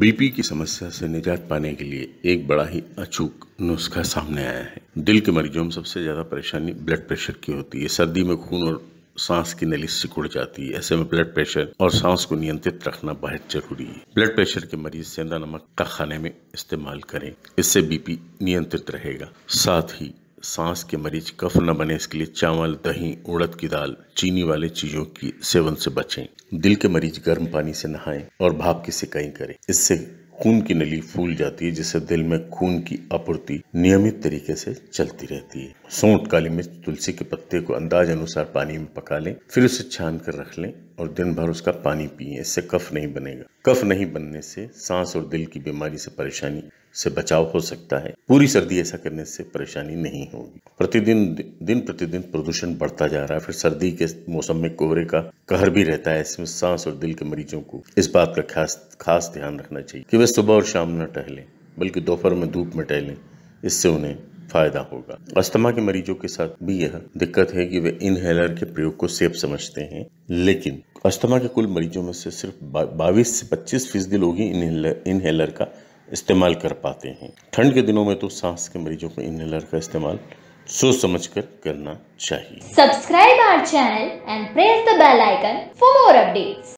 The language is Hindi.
बीपी की समस्या से निजात पाने के लिए एक बड़ा ही अचूक नुस्खा सामने आया है दिल के मरीजों में सबसे ज़्यादा परेशानी ब्लड प्रेशर की होती है सर्दी में खून और सांस की नली सिकुड़ जाती है ऐसे में ब्लड प्रेशर और सांस को नियंत्रित रखना बहुत जरूरी है ब्लड प्रेशर के मरीज सेंधा नमक का खाने में इस्तेमाल करें इससे बीपी नियंत्रित रहेगा साथ ही सांस के मरीज कफ न बने इसके लिए चावल दही उड़द की दाल चीनी वाले चीजों की सेवन से बचें दिल के मरीज गर्म पानी से नहाएं और भाप की सिकाई करें इससे खून की नली फूल जाती है जिससे दिल में खून की आपूर्ति नियमित तरीके से चलती रहती है सौंठ काली मिर्च तुलसी के पत्ते को अंदाज अनुसार पानी में पका लें फिर उसे छान कर रख लें और दिन भर उसका पानी पिए इससे कफ नहीं बनेगा कफ नहीं बनने से सांस और दिल की बीमारी से परेशानी से बचाव हो सकता है पूरी सर्दी ऐसा करने से परेशानी नहीं होगी प्रतिदिन दिन प्रतिदिन प्रदूषण बढ़ता जा रहा है फिर सर्दी के मौसम में कोहरे का कहर भी रहता है इसमें सांस और दिल के मरीजों को इस बात का खास खास ध्यान रखना चाहिए कि वे सुबह और शाम न टहलें बल्कि दोपहर में धूप में टहलें इससे उन्हें फायदा होगा अस्थमा के मरीजों के साथ भी यह दिक्कत है कि वे इनहेलर के प्रयोग को सेफ समझते हैं लेकिन अस्थमा के कुल मरीजों में से सिर्फ बाईस से पच्चीस फीसदी लोग ही इनहेलर का इस्तेमाल कर पाते हैं ठंड के दिनों में तो सांस के मरीजों को इनहेलर का इस्तेमाल सोच समझ कर करना चाहिए subscribe our channel and press the bell icon for more updates